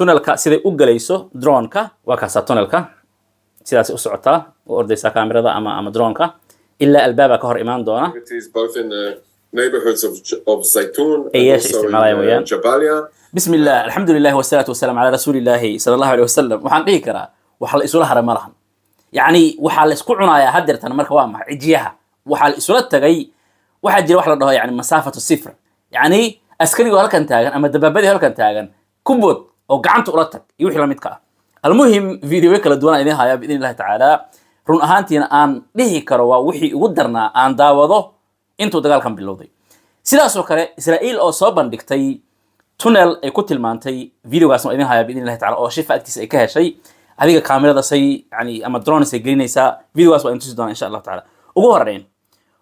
tunelka siday u galayso droneka waa kaasaa tunelka sidaas u socotaa u ordaysaa kaamirada ama ama droneka ilaa albaaba ka hor imaan doona bismi illah alxamdu lilahi wasalaatu wasalaam calaa rasuulilaahi sala allahu aleyh wasalam waxaan dhihi karaa wax la isula hara ma lahan yacni waxaa la isku cunayaa hadeertan marka waa mahay cijiyaha waxaa la isula tagay waxaa jira wax la dhaho yani masaafatu sifr yacni askarigu halkan taagan ama dabaabadii halkan taagan kubood oo gacanta ula tag iyo wixii lamidka ah almuhim videoya kala duwanaan idiin hayaa biidn tacaala run ahaantiina aan dhihi karo waa wixii ugu darnaa aan daawado intuu dagaalkan bilowday sidaasoo kale israa'iil oo soo bandhigtay tunnel ay ku tilmaantay videogaasna idiin hayaa biidn tacala oo shifa agtiisa ay ka heshay adiga kaamirada say yani ama drones ay gelinaysaa videogaas waa idin tusi insha allahu tacala ugu horeyn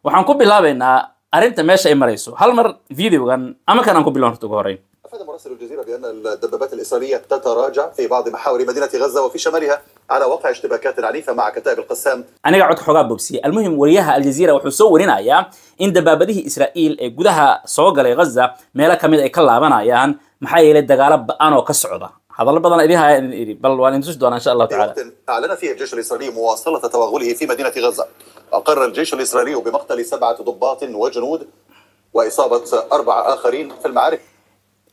waxaan ku bilaabaynaa arrinta meesha ay marayso hal mar videogan ama kan aan ku bilown horta ugu horeyn أفاد مراسل الجزيرة بأن الدبابات الإسرائيلية تتراجع في بعض محاور مدينة غزة وفي شمالها على وقع اشتباكات عنيفة مع كتائب القسام أنا قاعد حراب ببسي المهم وريها الجزيرة وحسو ورينايا إن دبابته إسرائيل إيه، قدها صوغة لغزة ميلا كميد أي كلابانايان maxaa yeelay dagaalo ba-an oo ka socda hadallo badan idin haya in idhi bal waan idin tusi doonaa أعلن فيه الجيش الإسرائيلي مواصلة توغله في مدينة غزة أقر الجيش الإسرائيلي بمقتل سبعة ضباط وجنود وإصابة اربعه آخرين في المعارك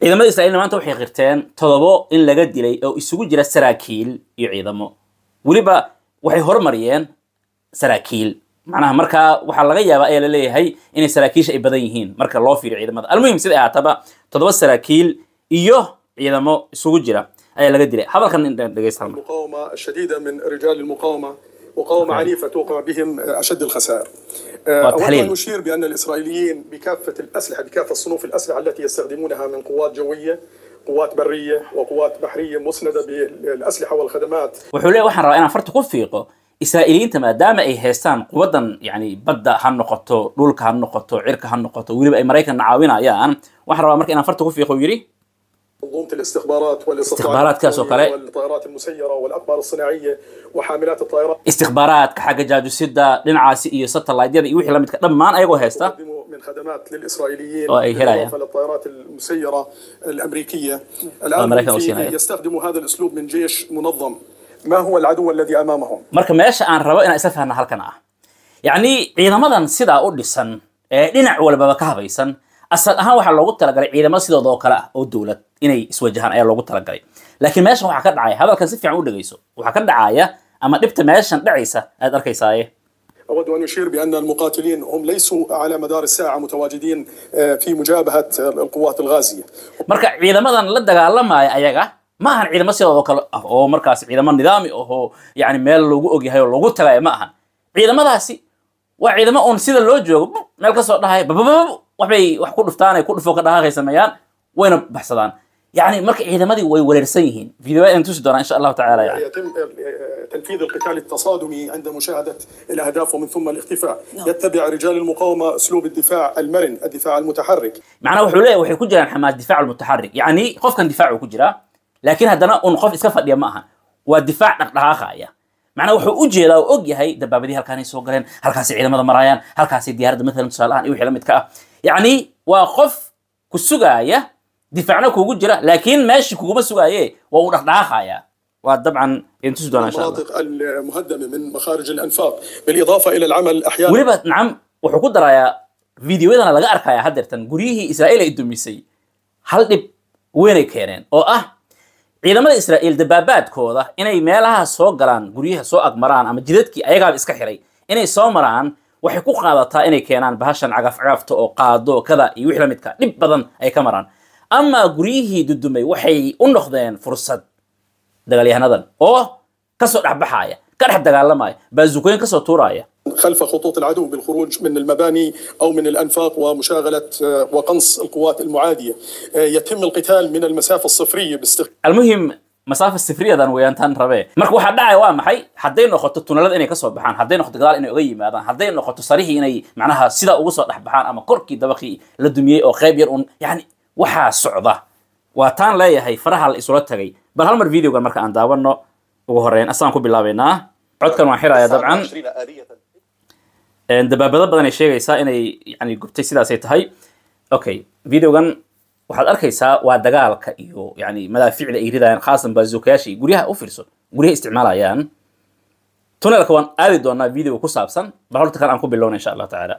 ciidamada israa'iilna maanta waxay qirteen todobo in laga dilay oo isugu jira saraakiil iyo ciidamo weliba waxay hormariyeen saraakiil macnaha markaa waxaa laga yaabaa ayaa la leeyahay inay saraakiisha ay badan yihiin marka loo fiiriyo ciidamada almuhim sida ahaataba toddoba saraakiil iyo ciidamo isugu jira ayaa laga dilay hadalkan dhegeysta وقوم عنيفة توقع بهم أشد الخسائر أولا نشير بأن الإسرائيليين بكافة الأسلحة بكافة صنوف الأسلحة التي يستخدمونها من قوات جوية قوات برية وقوات بحرية مسندة بالأسلحة والخدمات وحولي وحن رأينا فرت قفيقه israa'iiliyiinta maadaama ay haystaan quwaddan yani badda ha noqoto dhulka ha noqoto cirka ha noqoto weliba ay maraykanna caawinayaan waxaan rabaa marka inaan farta ku fiiqo yidhi منظومه الاستخبارات والاستخبارات كاسو كالي والطائرات المسيره والاقمار الصناعيه وحاملات الطائرات استخبارات حق جاجوسيدا دنعاسي iyo satellites iyo wixii la midka dhamaan ayagoo haysta من خدمات للاسرائيليين بالاضافه للطائرات المسيره الامريكيه الان يستخدم هذا الاسلوب من جيش منظم ما هو العدو الذي امامهم marka meesha aan rabo inaan isla fahna halkan ah yacni ciidamadan sidaa u dhisan ee dhinac walbaba ka habaysan asal ahaan waxaa loogu talagalay ciidamada sidooda oo kale ah oo dowlad inay iswajahaan ayaa loogu talagalay laakiin meeshan waxaa ka dhacaya hadalkan si fiican u dhegayso waxaa ka dhacaya ama dhibta meeshan dhacaysa aad arkaysaaye أود أن أشير بأن المقاتلين هم ليسوا على مدار الساعة متواجدين في مجابهة القوات الغازية marka ciidamadan la dagaalamaya ayaga ma ahan ciidamo sidooda oo kale ah oo markaas ciidamo nidaami ahoo yani meel lagu ogyahay oo lagu tagayo ma ahan ciidamadaasi waa ciidamo oon sida loo joogo meel kasoo dhahaya bababab waxbay wax ku dhuftaan ay ku dhufo ka dhaqaaqay sameeyaan wayna baxsadaan يعني مرك عيدمدي وي ولرسيهين فيديوهات انتو سدونا ان شاء الله تعالى يعني. يتم تنفيذ القتال التصادمي عند مشاهده الاهداف ومن ثم الاختفاء no. يتبع رجال المقاومه اسلوب الدفاع المرن الدفاع المتحرك معناه وحو له وحي كجران حماس دفاع المتحرك يعني قف كان دفاعه كجرا لكن هدنا ان قف اسك فديا ما اها والدفاع دقدقاقايا معناه وحو اجيلا او ogyahay dabaabadii halkaan ay soo galeen halkaas ciidamada marayaan halkaas diyaaradda مثلا tusaalahan iyo wixii la midka ah yacni waa qof ku sugaaya difacna kuugu jira laakiin meeshii kuguma sugaaye waa uu dhaqdhaqaaya waa dabcan دون ان شاء الله المناطق المهدمه من مخارج الانفاق بالاضافه wuxuu ku darayaa videoyadana laga arkaya hadeertan guryihii israa'iil ay dumisay hal dhib weynay keeneen oo ah ciidamada israa'iil dabaabaadkooda inay meelaha soo galaan guryaha soo agmaraan ama jidadkii ayagaaba iska xiray inay soo maraan waxay ku qaadataa inay keenaan bahashan cagaafcagaafta oo qaado kada iyo wix la midka dhib badan ay ka maraan amaa guryihii dudumay waxay u noqdeen fursad dagaalyahanadan oo kasoo dhexbaxaaya ka dhex dagaalamaya baazukooyin kasoo tuuraya خلف خطوط العدو بالخروج من المباني او من الانفاق ومشاغله وقنص القوات المعاديه يتم القتال من المسافه الصفريه باستخدام المهم masaafa sifriyadan weeyaan tan rabee marka waxaa dhacaya waa maxay hadday noqoto tunalada inay kasoo baxaan hadday noqoto gadaal inay uga yimaadaan hadday noqoto sarihii inay macnaha sidaa ugu soo dhex baxaan ama korkii dabaqii la dumiyey oo qayb yar un yacni waxaa socda waa taan leeyahay faraha la isula tagay bal halmar videogan marka aan daawanno ugu horeyn asaan ku bilaabaynaa codkan waan xirayaa dabcan dabaabado badan sheegaysaa inay yani gubtay sidaasay tahay okay videogan waxaad arkaysaa waa dagaalka iyo yani madaaficda ay ridayaan khaasan baazuukayaasha iyo guryaha u fiirso guryaha isticmaalayaan tunelka waan aadi doonaa videoga ku saabsan bal horta kan aan ku bilowna insha allah tacaala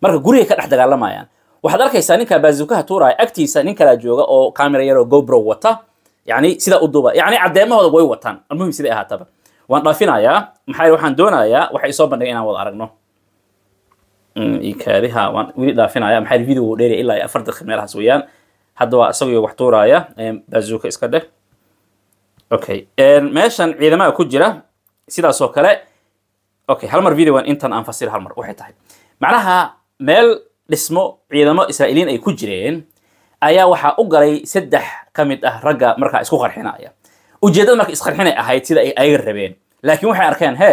marka guryahay ka dhex dagaalamayaan waxaad arkaysaa ninka baazuukaha tuuraya agtiisa nin kalaa jooga oo camera yaroo gobro wata yani sidaa u duuba yani caddeemahooda way wataan almuhim siday ahaataba waan dhaafinayaa maxaa waxaan doonayaa waxa isoo bandhigay inaan wada aragno mm, ikaadiha waan weli dhaafinaya maxaa video dheeraya ilaa afar daqiiq meelahaas weeyaan hadda waa isaguyo wax tuuraaya bazuuka iska dheh okay meeshan ciidamaha ku jira sidaasoo kale okay hal mar video intan aan fasir hal waxay tahay macnaha meel dhismo ciidamo israa'iiliin ay ku jireen ayaa waxaa u galay saddex ka mid ah ragga markaa isku qarxinaya ujeeddada marka isqarxinay ahayd sida ay ayaga rabeen laakiin waxay arkeen he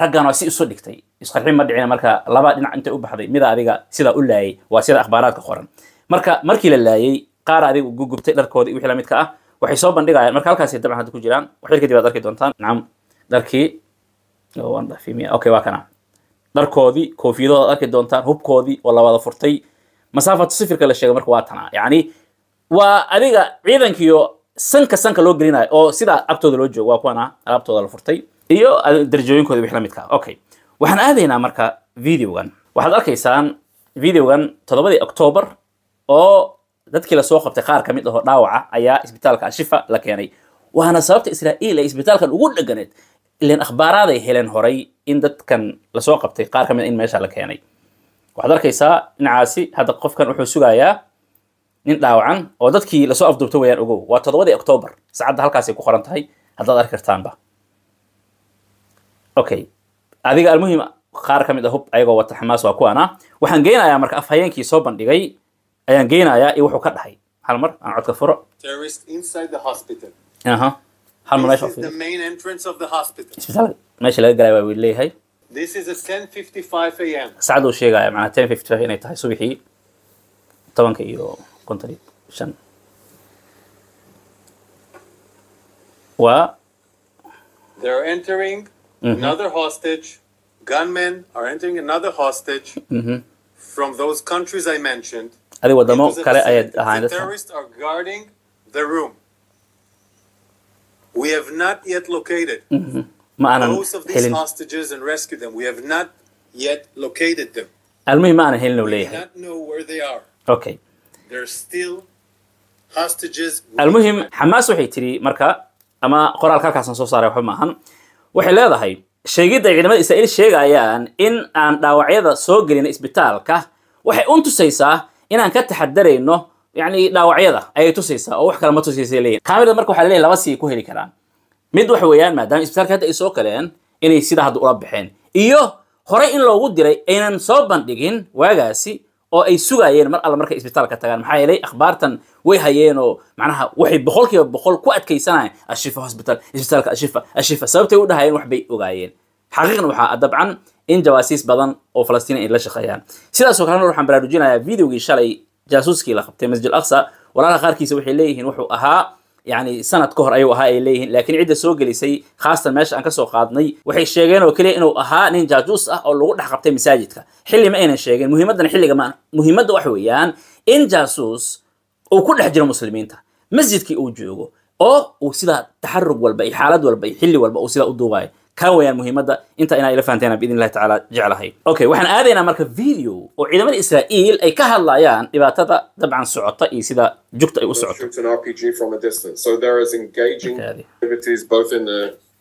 raggan waa si isu dhigtay isqarxin ma dhicina marka laba dhinac intay u baxday mida adiga sidaa u laayay waa sida akhbaaraadka qoran marka markii la laayay qaar adiga gugubtay dharkoodii wixii la ah waxay soo bandhigayaan marka halkaasi dabcan hadda ku jiraan wax yar arki doontaan nacam dharkii oh, okay waa kana dharkoodii koofiyadooda arki doontaan hubkoodii oo la furtay masaafatu sifirka la sheegay marka waa tanaa yacni waa adiga ciidankiiyo sanka sanka loo gelinayo oo sidaa agtooda loo joogo waa kuwana alaabtooda la furtay iyo darajooyinkooda wixii la ah. okay waxaan aadaynaa marka videogan waxaad arkaysaan videogan toddobadii octoobar oo dadkii lasoo qabtay qaar ka mid ahoo dhaawaca ayaa isbitaalka ashifa la keenay waana sababta israa'iil ay isbitaalkan ugu dhegganeed ilan akhbaaraaday heleen horay in dadkan lasoo qabtay qaar ka mid a ah in meesha la keenay waxaad arkaysaa dhinacaasi hadda qofkan wuxuu sugayaa nin dhaawacan oo dadkii lasoo afduubta wayaan ogow waa toddobadii octoobar saacadda halkaasay ku qoran tahay haddaad arki kartaanba okay adiga almuhim qaar ka mid a ah hub ayagoo wata xamaas waa kuwaana waxaan geynayaa marka afhayeenkii soo bandhigay ayaan geynayaa iyo wuxuu ka dhahay hal mar aan codka furo hal mar meesha laga galaya waa leeyahay saacaduu sheegaya manaa ten fifty five inay tahay subaxii tobanka iyo konton iyo shan waa mm-hmm. Another hostage. Gunmen are entering another hostage mm-hmm. from those countries I mentioned ari wadamo kale ayaad ahayn ma aanan helin almuhim ma aanan helin uu leeyahay almuhim xamaas waxay tidhi marka ama qoraalka halkaasaan soo saaray waxba maahan waxay leedahay sheegidda ay ciidamada israa'iil sheegayaan in aan dhaawacyada soo gelin isbitaalka waxay un inaan ka taxadarayno yani dhaawacyada ayay tusaysaa oo wax kale ma tusaysa leeyihin kaamirada marka waxaa laleeyahy laba sii ku heli karaan mid waxa weeyaan maadaama isbitaalka hadda ay soo galeen inay sidaa hadda ula baxeen iyo horey in loogu diray aynan soo bandhigin waagaasi oo ay sugaayeen mar alla markay isbitaalka tagaan maxaa yeelay akhbaartan way hayeenoo macnaha waxay boqolkiiba boqol ku adkaysanayen ashifa hosbital isbitaalka ashifa ashifa sababtay u dhahayeen wax bay ogaayeen xaqiiqan waxaa dabcan in jawaasiis badan oo falastiin ay la shaqeeyaan sidaasoo kalena waxaan baraarujinayaa videogii shalay jaasuuskii la qabtay masjid aqsa walaalaha qaarkiisa waxay leeyihiin wuxuu ahaa yani sanad ka hor ayuu ahaa ay leeyihiin laakiin cidda soo gelisay khaasatan meesha aan kasoo qaadnay waxay sheegeen oo keliya inuu ahaa nin jaajuus ah oo lagu dhex qabtay masaajidka xilli ma aynan sheegeen muhiimaddana xilliga ma muhiimadda waxa weeyaan in jaasuus uu ku dhex jiro muslimiinta masjidkii uu joogo oo uu sidaa taxarug walba iyo xaalad walba iyo xilli walba uu sidaa u duubayo kan weyaan muhiimadda inta inaa ila fahanteena biidn illahi tacaala jeclahay okay waxaan aadaynaa marka video oo ciidamada israa'iil ay ka hadlayaan dhibaatada dabcan socota iyo sida jugta ay u socoto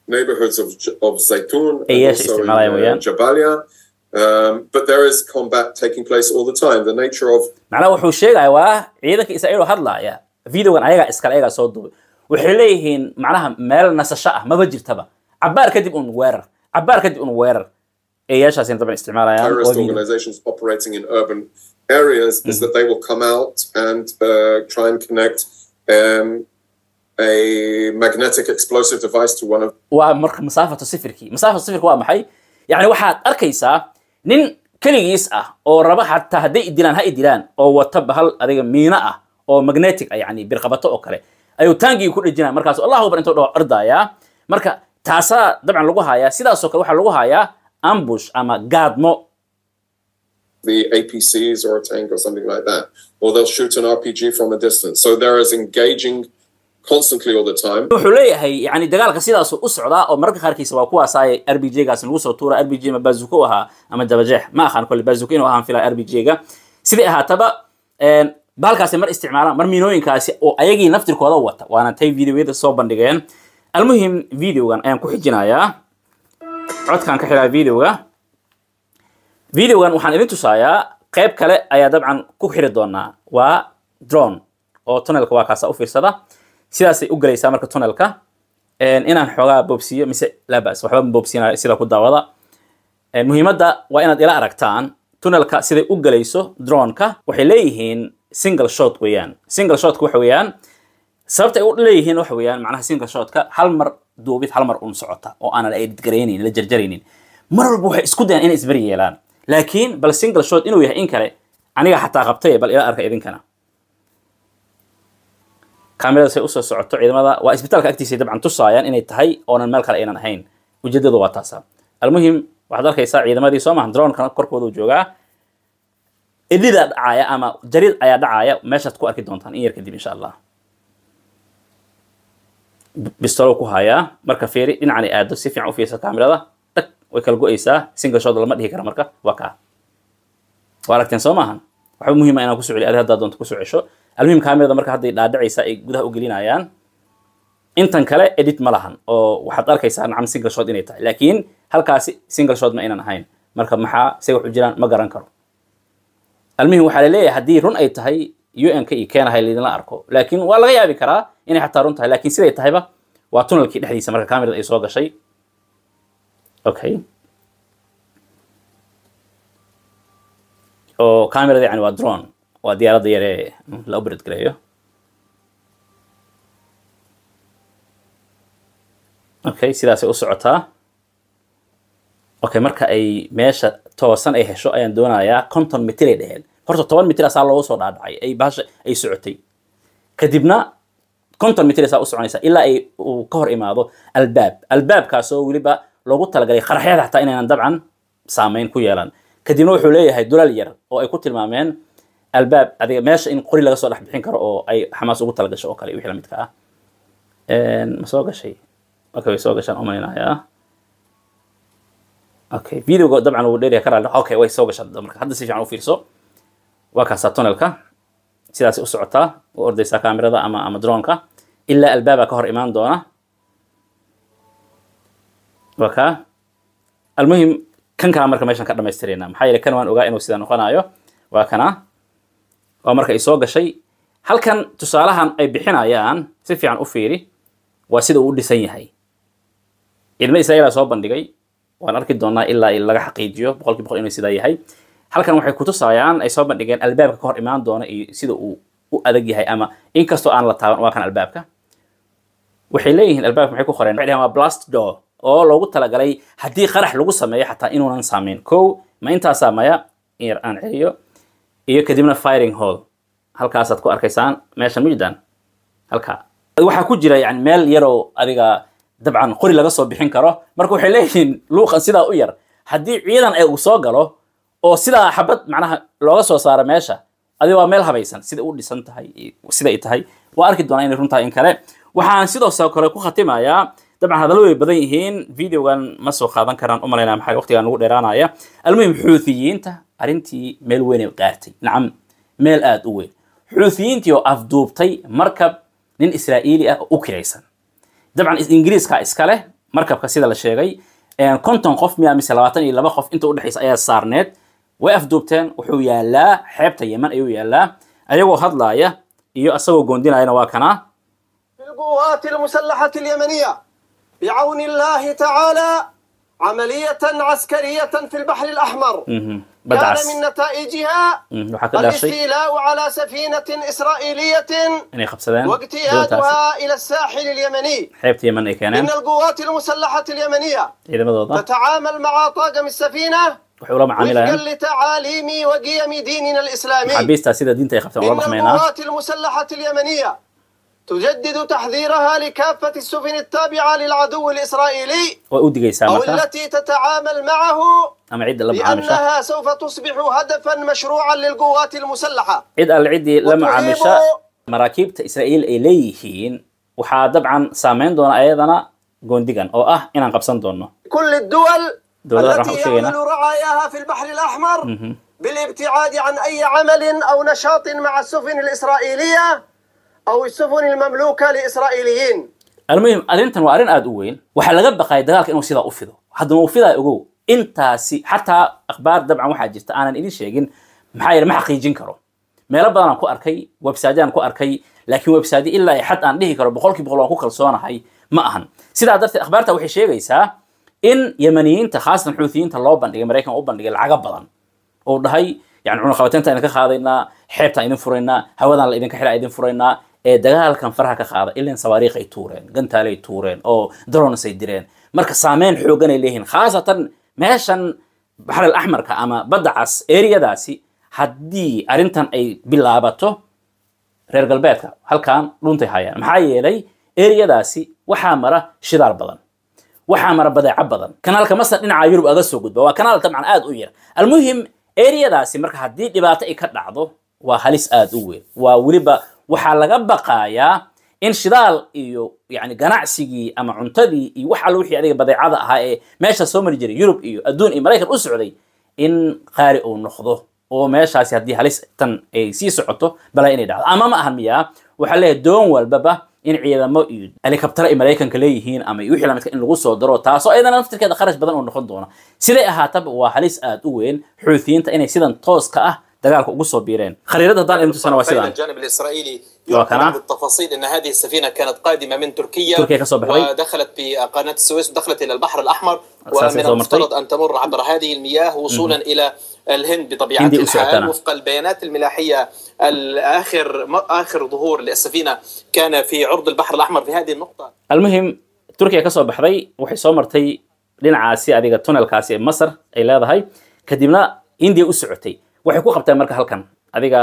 neighborhoods of, of Zaytun and yes, also in uh, Jabalia. Um, but there is combat taking place all the time. The nature of macnaha wuxuu sheegaya waa ciidanka Israa'iil oo hadlaaya videogan ayagaa iskale ayagaa soo duubay waxay leeyihiin macnaha meel nasasho ah maba jirtaba cabaar kadib un weerar cabaar kadib un weerar eeyaashaasina daban isticmaalayaan waa marka masaafatu sifirkii masaafatu sifirka waa maxay yacni waxaad arkaysaa nin keligiis ah oo raba xataa hadday idilaan ha idilaan oo wata bahal adiga miino ah oo magnetic ah yacni birqabato oo kale ayuu taangii ku dhejinaa markaas allahu akbar intoo dhawo ordaayaa marka taasaa dabcan lagu hayaa sidaasoo kale waxaa lagu hayaa ambush ama gaadmo the APCs or a tank or something like that. Or they'll shoot an RPG from a distance. So they're as engaging constantly all the time. wuxuu leeyahay yani dagaalka sidaasuu u socdaa oo mararka qaarkiisa waa kuwaasaaye r b j gaas lagu soo tuura r b j ma baazuko u ahaa ama dabajeex ma ahaan kolle baazuko inuu ahaan filaa r b j ga sidai ahaataba bahalkaasi mar isticmaalaan mar miinooyinkaasi oo ayagii naftirkooda wata waana tay videoyada soo bandhigeen almuhim videogan ayaan ku xijinayaa codkaan ka xidhaa videoga videogan waxaan idin tusaayaa qayb kale ayaa dabcan ku xiri doonaa waa drone oo tunnelka waa kaasa u fiirsada sidaasay u gelaysaa marka tunnelka inaan xoogaa boobsiiyo mise laa waxba ma boobsiinaya sida ku daawada muhiimadda waa inaad ila aragtaan tunnelka siday u gelayso droneka waxay leeyihiin single shot weeyaan single shotku waxa weeyaan sababta ay u leeyihiin waxa weeyaan macnaha siinka shoodka hal mar duubid hal mar un socota oo aanan editgaraynin la jarjaraynin mar walba waxay isku dayaan inay isberi yeelaan laakiin bal single shot inuu yahay in kale aniga xataa qabtay bal ila arka idinkana kaamirada say usoo socoto ciidamada waa isbitaalka agtiisay dabcan tusaayaan inay tahay oonan meel kale aynan ahayn ujeedadu waa taasa almuhim waxaad arkaysaa ciidamadii soo maaha dronkana joogaa edidaa dhacaaya ama jarid ayaa dhacaaya meeshaad ku arki doontaan in yar kadib insha allah bistalo ku hayaa marka feeri dhinacani aado si fiican u fiirsa kaamirada dhag way kala go-aysaa single shot lama dhihi kara marka waa kaa waa aragteen soo maahan waxba muhiima ah inaan kusoo celiyo adi haddaa doonto kusoo cesho almuhim kaamirada marka hadday dhaadhacaysaa ay gudaha u gelinayaan intan kale edit ma lahan oo waxaad arkaysaa nacam single shot inay tahay laakiin halkaasi single shot ma aynan ahayn marka maxaa say waxu jiraan ma garan karo almuhim waxaa laleeyahay haddii run ay tahay unka iyo keenahay laydinla arko laakiin waa laga yaabi karaa inay xataa run tahay lakiin siday tahayba waa tunalkii dhexdiisa marka camerad ay soo gashay okay oo camerad yani waa drone waa diyaarada yaree hmm, la ubred gareeyo okay sidaasay u socotaa okay marka ay meesha toosan ay hesho ayaan doonayaa conton mitilay dheheen horta toban mitir asaa loogu soo dhaadhacay ay bahasha ay socotay kadibna konton mitir u soconaysa ilaa ay uu ka hor imaado albaab albaabkaasoo weliba loogu talagalay qaraxyada xataa inaynan dabcan saamayn ku yeelan kadibna wuxuu leeyahay dulal yar oo ay ku tilmaameen albaab adiga meesha in qori laga soo dhex bixin karo oo ay xamaas ugu talagasho oo kale wixii lamidka ah ma soo gashay marka way soo gashaan umalinayaa okay videoga dabcan wuu dheeryahay ka raali okay way soo gashaan marka hadda si fiican u fiirso waa kaasaa tunnelka sidaas u socotaa u ordaysaa kamerada ama ama droonka ilaa albaaba ka hor imaan doona waa kaa almuhim kan kaa marka meeshan ka dhamaystirayna maxaa yeele kan waan ogaa inuu sida noqonaayo waa kana waa marka ay soo gashay halkan tusaalahan ay bixinayaan si fiican u fiiri waa sida uu u dhisan yahay ilmo israa'iila soo bandhigay waan arki doonaa ilaa laga xaqiijiyo boqolkii boqol inuu sidaa yahay halkan waxay ku kutusayaan ay soo bandhigeen albaabka ka hor imaan doona iyo sida uu u adag yahay ama inkastoo aan la taaban waa kan albaabka waxay leeyihiin albaabka maxay ku qoreen waxay dhaheen waa blast door oo loogu talagalay haddii qarax lagu sameeyo xataa inuunan saameyn kow ma intaasaa maya in yar aan celiyo iyo kadibna firing hall halkaasaad ku arkaysaan meesha mujdan halkaa waxaa ku jira yani meel yaroo adiga dabcan qori laga soo bixin karo marka waxay leeyihiin luuqan sidaa u yar haddii ciidan ee uu soo galo oo sidaa xabad macnaha looga soo saaro meesha adi waa meel habaysan sida u dhisan tahay sida ay tahay waa arki doonaa inay runtahay in kale waxaan sidoo kale ku khatimayaa dabcan hadallo way badan yihiin videogan ma soo qaadan karaan u malaynaa maxaa waqtigaan ugu dheeraanaya almuhim xuuthiyiinta arrintii meel weyn ay qaartay nacam meel aad u weyn xuuthiyiintii oo afduubtay markab nin israa'iili ah oo u kiraysan dabcan ingiriiska iska leh markabka sida la sheegay konton qof miya mise labaatan iyo laba qof inta u udhexaysa ayaa saarneed way afduubteen wuxuu yaalaa xeebta yeman ayuu yaalaa ayagoo hadlaaya iyo asagoo goondinayana waa kana القوات المسلحة اليمنية بعون الله تعالى عملية عسكرية في البحر الأحمر كان من نتائجها الاستيلاء على سفينة إسرائيلية واجتيادها إلى الساحل اليمني إن القوات المسلحة اليمنية تتعامل مع طاقم السفينة wuxuu la macaamilayaa litacaaliimi wa qiyami sida diinta ay qabtaan wala dhaqmeynaa تجدد تحذيرها لكافة السفن التابعة للعدو الإسرائيلي أو التي تتعامل معه لأنها سوف تصبح هدفا مشروعا للقوات المسلحة عد العدي لما عامشة مراكب إسرائيل إليهين وحا طبعا سامين دون أيضا قوندقان أو أه إنا قبسان دونه كل الدول التي يعمل رعاياها في البحر الأحمر بالابتعاد عن أي عمل أو نشاط مع السفن الإسرائيلية أو السفن المملوكة لإسرائيليين المهم أرنتن وأرن آد وين وحلقة بقايا دقالك إنه سيدا أفضل حتى ما أفضل أقول intaasi xataa akhbaar dabcan waxaa jirta aanan idin sheegin maxaa yeele ma xaqiijin karo meelo badan aan ku arkay websaadi aan ku arkay laakiin websaadi ilaa xad aan dhihi karo boqolkii boqol waan ku kalsoonahay ma ahan sidaa darteed akhbaarta waxay sheegaysaa in yemaniyiinta khaasatan xuutiyiinta loo bandhigay maraykanka u bandhigay lacaga badan uu dhahay yani cunaqabateynta ka qaadaynaa xeebtaan idin furaynaa hawadan la idinka xidhaa idin furaynaa ee dagaalkan faraha ka qaada ilan sawaariiqay tuureen gantaalay tuureen oo ay direen marka saameyn xoogan leeyihiin khaasatan meeshan baxril axmarka ama badda cas eriyadaasi haddii arrintan ay bilaabato reer galbeedka halkan dhuntay hayaan maxaa yeelay eriyadaasi waxaa mara shidaal badan waxaa mara badeeco badan kanaalka masar dhinaca yurub aga soo gudba waa kanaal dabcan aad u yar almuhim eriyadaasi marka haddii dhibaato ay ka dhacdo waa halis aad u weyn waa weliba waxaa laga baqaayaa in shidaal iyo yani ganacsigii ama cuntadii iyo wax alla wixii adiga badeecada ahaa ee meesha soo mari jiray yurub iyo adduun iyo maraykan u socday in qaari uu noqdo oo meeshaasi haddii halis tan ay sii socoto balaa inay dhacdo ama ma ahan miyaa waxaa leeyahay doon walbaba in ciidamo iyo helikabtare ay maraykanka leeyihiin ama wixii lamidka in lagu soo daro taasoo ayadana laftirkeeda kharash badan uu noqon doono siday ahaataba waa halis aad u weyn xuutiyiinta inay sidan tooska ah dagaalka ugu soo biireen khariirada haddaan idin tusana waa sidaan وكان بالتفاصيل ان هذه السفينه كانت قادمه من تركيا تركيا ودخلت بقناه السويس ودخلت الى البحر الاحمر ومن المفترض ان تمر عبر هذه المياه وصولا الى الهند بطبيعه هندي الحال أسعتنا. وفق البيانات الملاحيه اخر اخر ظهور للسفينه كان في عرض البحر الاحمر في هذه النقطه المهم تركيا كسoo baxday waxay soo martay dhinacaasi adiga tunnelkaasi ee masar ay leedahay kadibna india u socotay waxay ku qabteen marka halkan adiga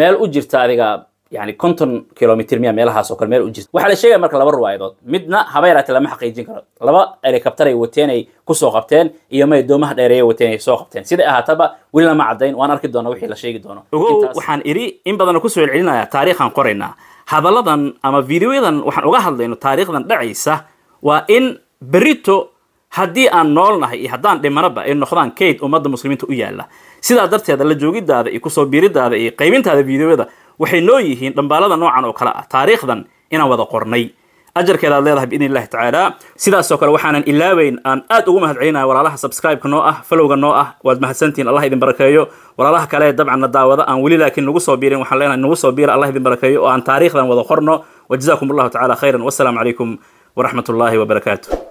meel u jirta adiga yani konton kilomitir miya meelahaasoo kale meel u jirta waxaa la sheegaya marka laba ruwaayadood midna habay raate lama xaqiijin karo laba helikabtaray wateen ay kusoo qabteen iyo may doomaha dheereeya wateen ay soo qabteen siday ahaataba weli lama caddayn waan arki doona wixii la sheegi doono ogow waxaan idhi in badanna kusoo celcelinaya taariikhaan qoraynaa hadalladan ama videoyadan waxaan uga hadlayno taariikhdan dhacaysa waa in berito haddii aan noolnahay iyo haddaan dhimanaba ay noqdaan kayd ummadda muslimiinta u yaalla sidaa darteeda la joogidaada iyo kusoo biiridaada iyo qaybintaada videoyada waxay noo yihiin dhambaalada noocan oo kale ah taariikhdan inaan wada qornay ajarkeedaad leedahay biidn illahi tacaala sidaasoo kale waxaanan ilaabayn aan aad ugu mahad walaalaha subscribe-ka noo ah falowga noo ah waad mahadsantihiin allah idin barakeeyo walaalaha kale dabcanna na daawada aan weli laakiin nagu soo biirin waxaan leenahay nagu soo biira allah idin barakeeyo oo aan taariikhdan wada qorno wajazakum allahu tacala khayran wasalaamu calaykum waraxmat ullaahi wabarakaatu